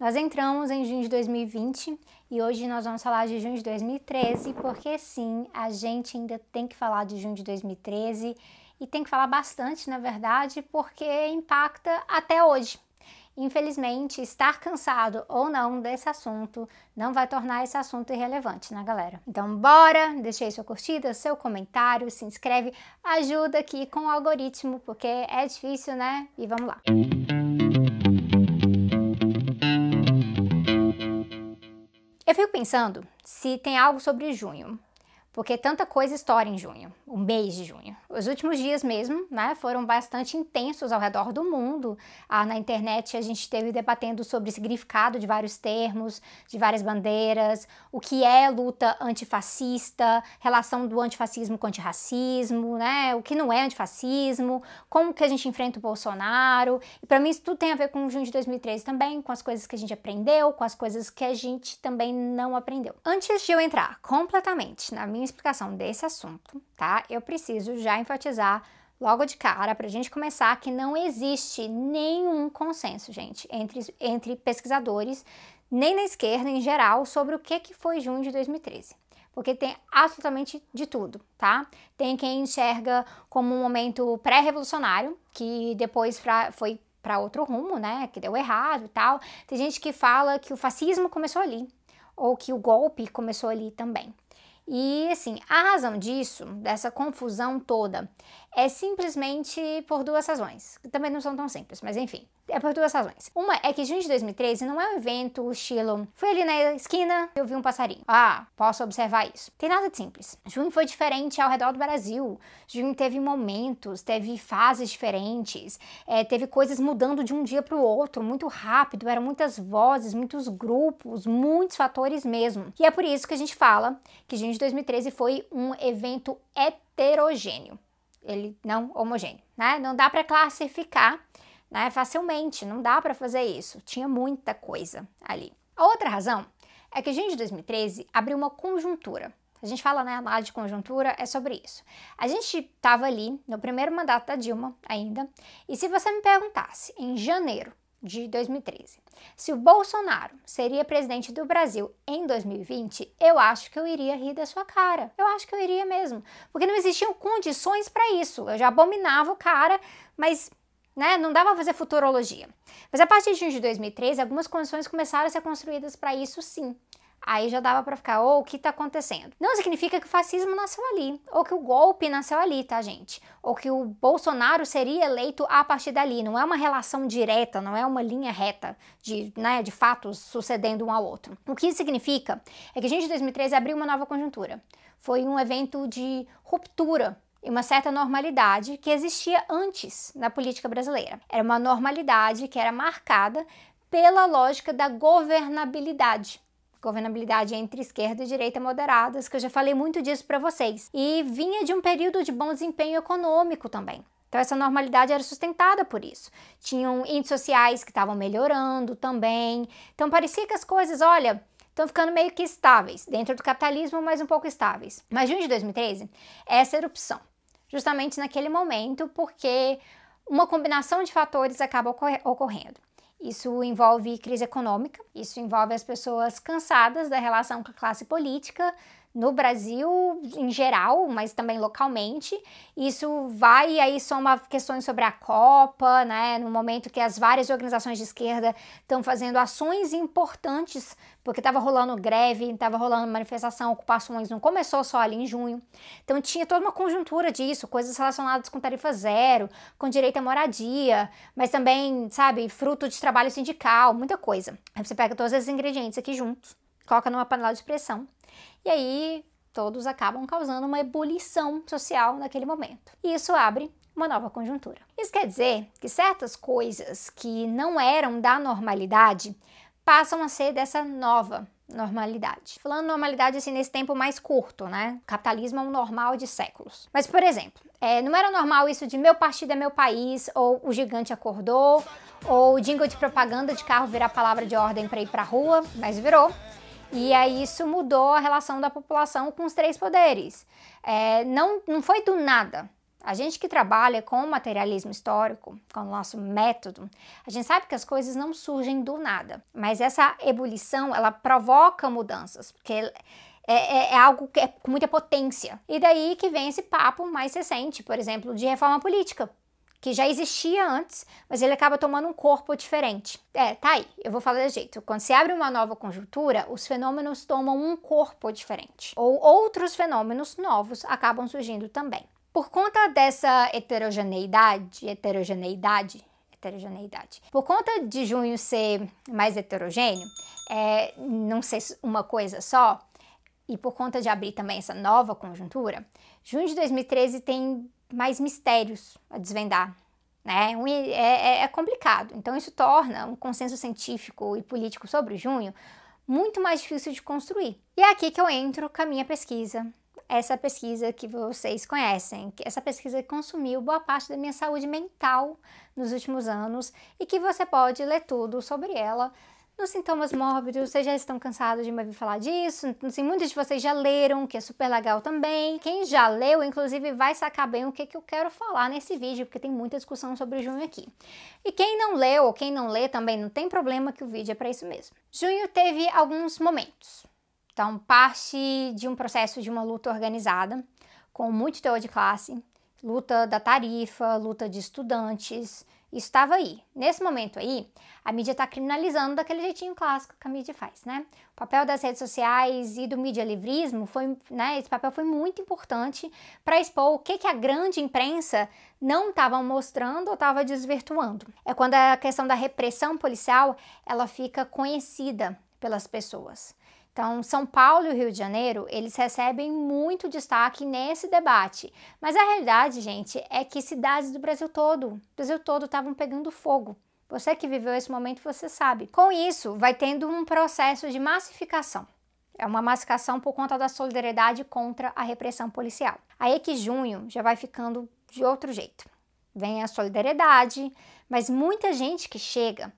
Nós entramos em junho de 2020 e hoje nós vamos falar de junho de 2013, porque sim, a gente ainda tem que falar de junho de 2013 e tem que falar bastante, na verdade, porque impacta até hoje. Infelizmente, estar cansado ou não desse assunto não vai tornar esse assunto irrelevante, né, galera? Então, bora! Deixa aí sua curtida, seu comentário, se inscreve, ajuda aqui com o algoritmo, porque é difícil, né? E vamos lá! Música Eu fico pensando se tem algo sobre junho porque tanta coisa estoura em junho, o mês de junho. Os últimos dias mesmo, né, foram bastante intensos ao redor do mundo. Ah, na internet a gente esteve debatendo sobre o significado de vários termos, de várias bandeiras, o que é luta antifascista, relação do antifascismo com o antirracismo, né, o que não é antifascismo, como que a gente enfrenta o Bolsonaro. E para mim isso tudo tem a ver com junho de 2013 também, com as coisas que a gente aprendeu, com as coisas que a gente também não aprendeu. Antes de eu entrar completamente na minha minha explicação desse assunto, tá? Eu preciso já enfatizar logo de cara, para a gente começar, que não existe nenhum consenso, gente, entre, entre pesquisadores, nem na esquerda em geral, sobre o que, que foi junho de 2013 porque tem absolutamente de tudo, tá? Tem quem enxerga como um momento pré-revolucionário, que depois pra, foi para outro rumo, né? Que deu errado e tal. Tem gente que fala que o fascismo começou ali, ou que o golpe começou ali também. E assim, a razão disso, dessa confusão toda, é simplesmente por duas razões, que também não são tão simples, mas enfim é por duas razões. Uma é que junho de 2013 não é um evento estilo fui ali na esquina e eu vi um passarinho. Ah, posso observar isso. Tem nada de simples. Junho foi diferente ao redor do Brasil. Junho teve momentos, teve fases diferentes, é, teve coisas mudando de um dia para o outro muito rápido, eram muitas vozes, muitos grupos, muitos fatores mesmo. E é por isso que a gente fala que junho de 2013 foi um evento heterogêneo. Ele não homogêneo, né? Não dá para classificar né, facilmente, não dá para fazer isso. Tinha muita coisa ali. A outra razão é que a gente, em 2013, abriu uma conjuntura. A gente fala, né, análise de conjuntura é sobre isso. A gente estava ali no primeiro mandato da Dilma ainda, e se você me perguntasse, em janeiro de 2013, se o Bolsonaro seria presidente do Brasil em 2020, eu acho que eu iria rir da sua cara. Eu acho que eu iria mesmo, porque não existiam condições para isso. Eu já abominava o cara, mas né? Não dava fazer futurologia. Mas a partir de 2013, algumas condições começaram a ser construídas para isso sim. Aí já dava para ficar, ou oh, o que tá acontecendo? Não significa que o fascismo nasceu ali, ou que o golpe nasceu ali, tá, gente? Ou que o Bolsonaro seria eleito a partir dali. Não é uma relação direta, não é uma linha reta de, né, de fatos sucedendo um ao outro. O que isso significa é que a gente, em 2013, abriu uma nova conjuntura. Foi um evento de ruptura e uma certa normalidade que existia antes na política brasileira. Era uma normalidade que era marcada pela lógica da governabilidade. Governabilidade entre esquerda e direita moderadas, que eu já falei muito disso para vocês. E vinha de um período de bom desempenho econômico também. Então, essa normalidade era sustentada por isso. Tinham índices sociais que estavam melhorando também. Então, parecia que as coisas, olha, estão ficando meio que estáveis, dentro do capitalismo, mas um pouco estáveis. Mas junho de 2013, essa erupção justamente naquele momento, porque uma combinação de fatores acaba ocorrendo. Isso envolve crise econômica, isso envolve as pessoas cansadas da relação com a classe política, no Brasil em geral, mas também localmente. Isso vai aí soma questões sobre a Copa, né? No momento que as várias organizações de esquerda estão fazendo ações importantes, porque estava rolando greve, estava rolando manifestação, ocupações, não começou só ali em junho. Então tinha toda uma conjuntura disso, coisas relacionadas com tarifa zero, com direito à moradia, mas também, sabe, fruto de trabalho sindical, muita coisa. Aí você pega todos esses ingredientes aqui juntos, coloca numa panela de pressão e aí todos acabam causando uma ebulição social naquele momento. E isso abre uma nova conjuntura. Isso quer dizer que certas coisas que não eram da normalidade passam a ser dessa nova normalidade. Falando normalidade assim nesse tempo mais curto, né? capitalismo é um normal de séculos. Mas, por exemplo, é, não era normal isso de meu partido é meu país, ou o gigante acordou, ou o jingle de propaganda de carro virar palavra de ordem para ir pra rua, mas virou. E aí isso mudou a relação da população com os três poderes. É, não, não foi do nada. A gente que trabalha com o materialismo histórico, com o nosso método, a gente sabe que as coisas não surgem do nada. Mas essa ebulição, ela provoca mudanças, porque é, é, é, algo que é com muita potência. E daí que vem esse papo mais recente, por exemplo, de reforma política que já existia antes, mas ele acaba tomando um corpo diferente. É, tá aí, eu vou falar de jeito. Quando se abre uma nova conjuntura, os fenômenos tomam um corpo diferente, ou outros fenômenos novos acabam surgindo também. Por conta dessa heterogeneidade, heterogeneidade, heterogeneidade. Por conta de junho ser mais heterogêneo, é, não ser uma coisa só, e por conta de abrir também essa nova conjuntura, junho de 2013 tem mais mistérios a desvendar. Né? É, é, é, é complicado. Então, isso torna um consenso científico e político sobre o junho muito mais difícil de construir. E é aqui que eu entro com a minha pesquisa, essa pesquisa que vocês conhecem, essa pesquisa que consumiu boa parte da minha saúde mental nos últimos anos e que você pode ler tudo sobre ela nos sintomas mórbidos, vocês já estão cansados de me ouvir falar disso, assim, muitos de vocês já leram, que é super legal também. Quem já leu, inclusive, vai sacar bem o que, que eu quero falar nesse vídeo, porque tem muita discussão sobre junho aqui. E quem não leu ou quem não lê também, não tem problema que o vídeo é para isso mesmo. Junho teve alguns momentos. Então, parte de um processo de uma luta organizada, com muito teor de classe, luta da tarifa, luta de estudantes, isso estava aí. Nesse momento aí, a mídia está criminalizando daquele jeitinho clássico que a mídia faz, né? O papel das redes sociais e do mídia livrismo foi, né? Esse papel foi muito importante para expor o que, que a grande imprensa não estava mostrando ou estava desvirtuando. É quando a questão da repressão policial ela fica conhecida pelas pessoas. Então, São Paulo e o Rio de Janeiro, eles recebem muito destaque nesse debate. Mas a realidade, gente, é que cidades do Brasil todo, Brasil todo estavam pegando fogo. Você que viveu esse momento, você sabe. Com isso, vai tendo um processo de massificação. É uma massificação por conta da solidariedade contra a repressão policial. Aí é que junho já vai ficando de outro jeito. Vem a solidariedade, mas muita gente que chega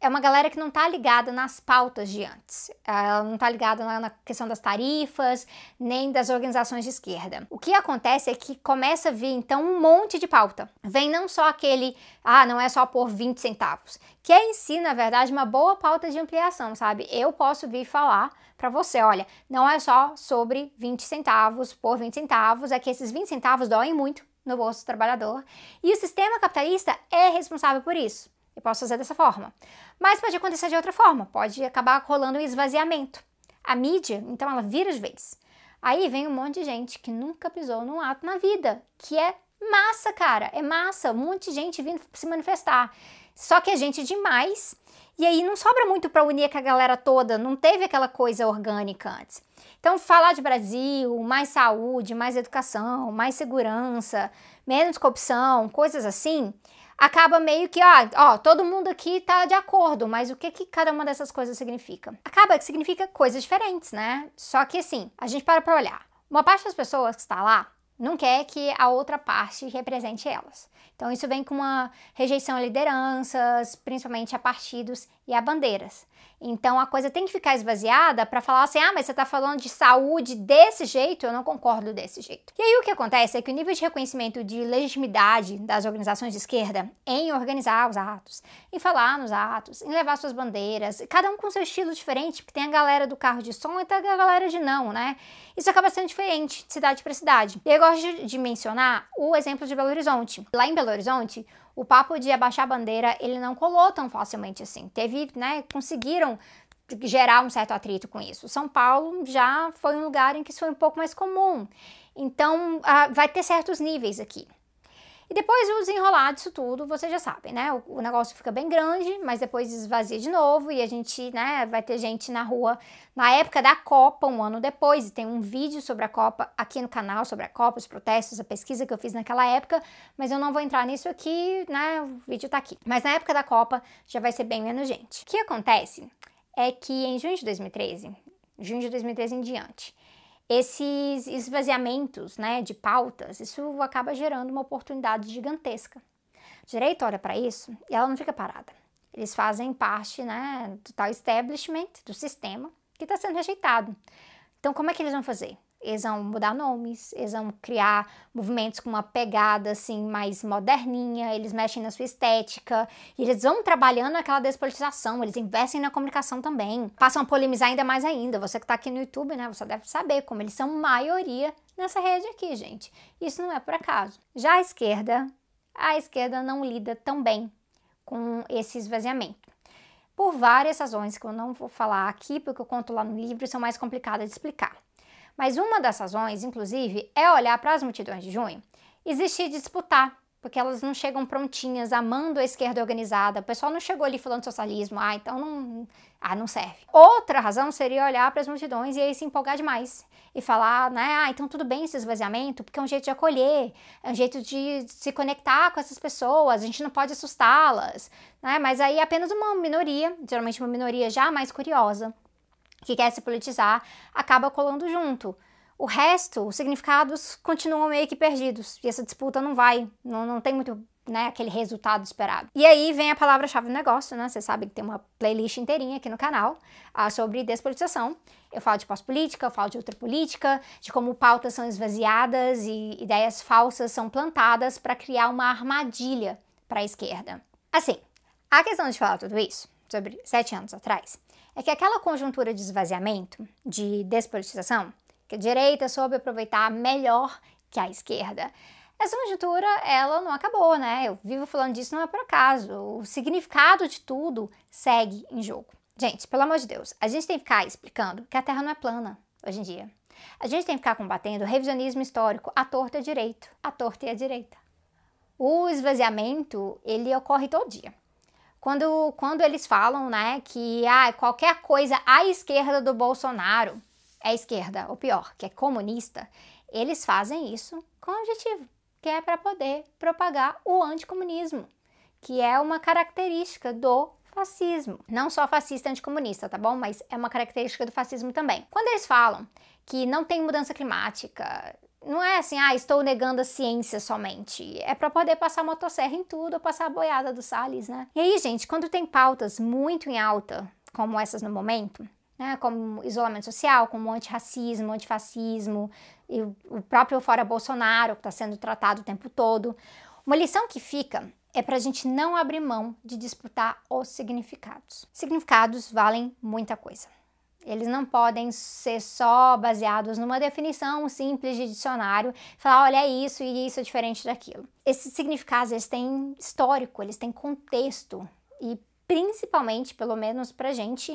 é uma galera que não está ligada nas pautas de antes. É, ela não está ligada na questão das tarifas, nem das organizações de esquerda. O que acontece é que começa a vir, então, um monte de pauta. Vem não só aquele, ah, não é só por 20 centavos, que é em si, na verdade, uma boa pauta de ampliação, sabe? Eu posso vir falar para você, olha, não é só sobre 20 centavos por 20 centavos, é que esses 20 centavos doem muito no bolso do trabalhador, e o sistema capitalista é responsável por isso. Eu posso fazer dessa forma. Mas pode acontecer de outra forma, pode acabar rolando um esvaziamento. A mídia, então, ela vira de vez. Aí vem um monte de gente que nunca pisou num ato na vida, que é massa, cara, é massa, um monte de gente vindo se manifestar. Só que é gente demais, e aí não sobra muito para unir com a galera toda, não teve aquela coisa orgânica antes. Então, falar de Brasil, mais saúde, mais educação, mais segurança, menos corrupção, coisas assim, acaba meio que, ó, ah, ó, todo mundo aqui tá de acordo, mas o que que cada uma dessas coisas significa? Acaba que significa coisas diferentes, né? Só que assim, a gente para pra olhar. Uma parte das pessoas que está lá não quer que a outra parte represente elas. Então isso vem com uma rejeição a lideranças, principalmente a partidos e a bandeiras. Então a coisa tem que ficar esvaziada para falar assim: ah, mas você está falando de saúde desse jeito, eu não concordo desse jeito. E aí o que acontece é que o nível de reconhecimento de legitimidade das organizações de esquerda em organizar os atos, em falar nos atos, em levar suas bandeiras, cada um com seu estilo diferente, porque tem a galera do carro de som e tem a galera de não, né? Isso acaba sendo diferente de cidade para cidade. E eu gosto de mencionar o exemplo de Belo Horizonte. Lá em Belo Horizonte, o papo de abaixar a bandeira, ele não colou tão facilmente assim. Teve, né, conseguiram gerar um certo atrito com isso. São Paulo já foi um lugar em que isso foi um pouco mais comum. Então, uh, vai ter certos níveis aqui. E depois o desenrolar disso tudo, vocês já sabem, né? O, o, negócio fica bem grande, mas depois esvazia de novo e a gente, né, vai ter gente na rua na época da Copa, um ano depois. E tem um vídeo sobre a Copa aqui no canal, sobre a Copa, os protestos, a pesquisa que eu fiz naquela época, mas eu não vou entrar nisso aqui, né? O vídeo tá aqui. Mas na época da Copa já vai ser bem menos gente. O que acontece é que em junho de 2013, junho de 2013 em diante, esses esvaziamentos né, de pautas, isso acaba gerando uma oportunidade gigantesca. O direito olha para isso e ela não fica parada. Eles fazem parte né, do tal establishment, do sistema, que está sendo rejeitado. Então, como é que eles vão fazer? Eles vão mudar nomes, eles vão criar movimentos com uma pegada assim mais moderninha, eles mexem na sua estética, e eles vão trabalhando aquela despolitização, eles investem na comunicação também, passam a polemizar ainda mais ainda. Você que está aqui no YouTube, né, você deve saber como eles são maioria nessa rede aqui, gente. Isso não é por acaso. Já a esquerda, a esquerda não lida tão bem com esse esvaziamento por várias razões que eu não vou falar aqui, porque eu conto lá no livro, são mais complicadas de explicar. Mas uma das razões, inclusive, é olhar para as multidões de junho, existir disputar, porque elas não chegam prontinhas, amando a esquerda organizada. O pessoal não chegou ali falando socialismo, ah, então não, ah, não serve. Outra razão seria olhar para as multidões e aí se empolgar demais e falar, né, ah, então tudo bem esse esvaziamento, porque é um jeito de acolher, é um jeito de se conectar com essas pessoas, a gente não pode assustá-las, né? Mas aí é apenas uma minoria, geralmente uma minoria já mais curiosa, que quer se politizar, acaba colando junto. O resto, os significados continuam meio que perdidos e essa disputa não vai, não, não tem muito né, aquele resultado esperado. E aí vem a palavra-chave do negócio, né? Você sabe que tem uma playlist inteirinha aqui no canal ah, sobre despolitização. Eu falo de pós-política, eu falo de ultrapolítica, de como pautas são esvaziadas e ideias falsas são plantadas para criar uma armadilha para a esquerda. Assim, a questão de falar tudo isso sobre sete anos atrás, é que aquela conjuntura de esvaziamento, de despolitização, que a direita soube aproveitar melhor que a esquerda, essa conjuntura, ela não acabou, né? Eu vivo falando disso, não é por acaso. O significado de tudo segue em jogo. Gente, pelo amor de Deus, a gente tem que ficar explicando que a Terra não é plana hoje em dia. A gente tem que ficar combatendo o revisionismo histórico à torta e à direito, à torta e à direita. O esvaziamento, ele ocorre todo dia. Quando, quando eles falam, né, que ah, qualquer coisa à esquerda do Bolsonaro é esquerda, ou pior, que é comunista, eles fazem isso com o objetivo, que é para poder propagar o anticomunismo, que é uma característica do fascismo. Não só fascista anticomunista, tá bom? Mas é uma característica do fascismo também. Quando eles falam que não tem mudança climática, não é assim, ah, estou negando a ciência somente. É para poder passar motosserra em tudo, ou passar a boiada do Salles, né? E aí, gente, quando tem pautas muito em alta, como essas no momento, né, como isolamento social, como antirracismo, antifascismo, e o próprio Fora Bolsonaro, que está sendo tratado o tempo todo, uma lição que fica é para a gente não abrir mão de disputar os significados. Significados valem muita coisa. Eles não podem ser só baseados numa definição simples de dicionário, falar, olha, é isso e isso é diferente daquilo. Esses significados, eles têm histórico, eles têm contexto e principalmente, pelo menos pra gente,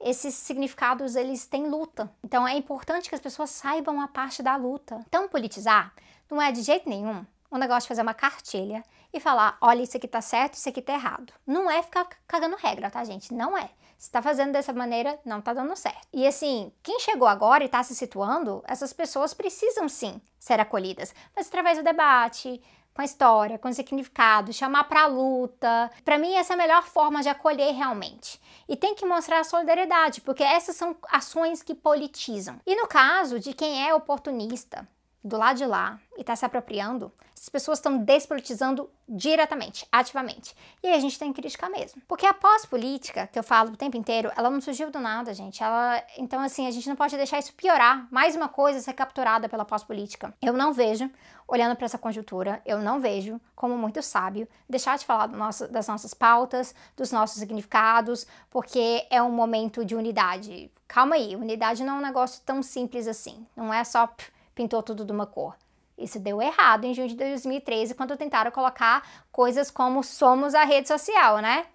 esses significados eles têm luta. Então é importante que as pessoas saibam a parte da luta. Então politizar não é de jeito nenhum um negócio de fazer uma cartilha e falar, olha, isso aqui tá certo, isso aqui tá errado. Não é ficar cagando regra, tá, gente? Não é. Se tá fazendo dessa maneira, não tá dando certo. E assim, quem chegou agora e tá se situando, essas pessoas precisam sim ser acolhidas, mas através do debate, com a história, com o significado, chamar para a luta. Para mim, essa é a melhor forma de acolher realmente. E tem que mostrar a solidariedade, porque essas são ações que politizam. E no caso de quem é oportunista, do lado de lá e está se apropriando, essas pessoas estão despolitizando diretamente, ativamente. E aí a gente tem que criticar mesmo. Porque a pós-política, que eu falo o tempo inteiro, ela não surgiu do nada, gente. Ela, então, assim, a gente não pode deixar isso piorar. Mais uma coisa é ser capturada pela pós-política. Eu não vejo, olhando para essa conjuntura, eu não vejo como muito sábio deixar de falar nosso, das nossas pautas, dos nossos significados, porque é um momento de unidade. Calma aí, unidade não é um negócio tão simples assim. Não é só. Pff, pintou tudo de uma cor. Isso deu errado em junho de 2013, quando tentaram colocar coisas como somos a rede social, né?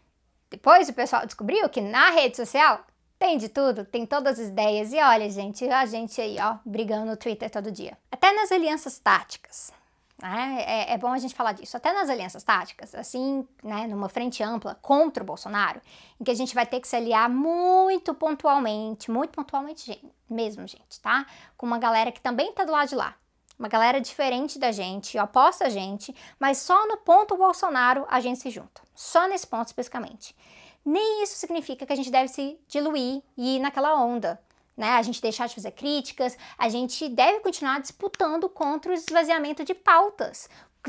Depois o pessoal descobriu que na rede social tem de tudo, tem todas as ideias. E olha, gente, a gente aí, ó, brigando no Twitter todo dia. Até nas alianças táticas. Né? É, é, bom a gente falar disso, até nas alianças táticas, assim, né, numa frente ampla contra o Bolsonaro, em que a gente vai ter que se aliar muito pontualmente, muito pontualmente gente, mesmo, gente, tá? Com uma galera que também tá do lado de lá. Uma galera diferente da gente, oposta a gente, mas só no ponto Bolsonaro a gente se junta. Só nesse ponto especificamente. Nem isso significa que a gente deve se diluir e ir naquela onda, né? A gente deixar de fazer críticas, a gente deve continuar disputando contra o esvaziamento de pautas,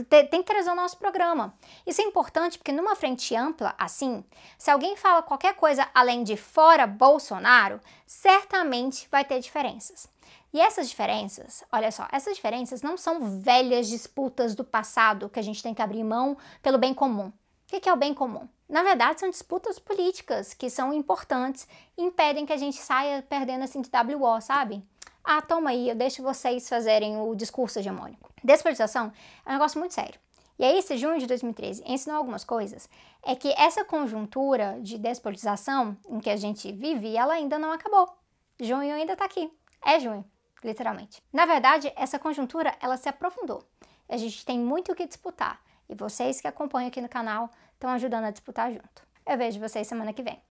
tem que trazer o nosso programa. Isso é importante porque numa frente ampla, assim, se alguém fala qualquer coisa além de fora Bolsonaro, certamente vai ter diferenças. E essas diferenças, olha só, essas diferenças não são velhas disputas do passado que a gente tem que abrir mão pelo bem comum. O que é o bem comum? na verdade, são disputas políticas que são importantes e impedem que a gente saia perdendo assim de WO, sabe? Ah, toma aí, eu deixo vocês fazerem o discurso hegemônico. Despolitização é um negócio muito sério. E aí, esse junho de 2013 ensinou algumas coisas. É que essa conjuntura de despolitização em que a gente vive, ela ainda não acabou. Junho ainda tá aqui. É junho, literalmente. Na verdade, essa conjuntura, ela se aprofundou. A gente tem muito o que disputar e vocês que acompanham aqui no canal estão ajudando a disputar junto. Eu vejo vocês semana que vem.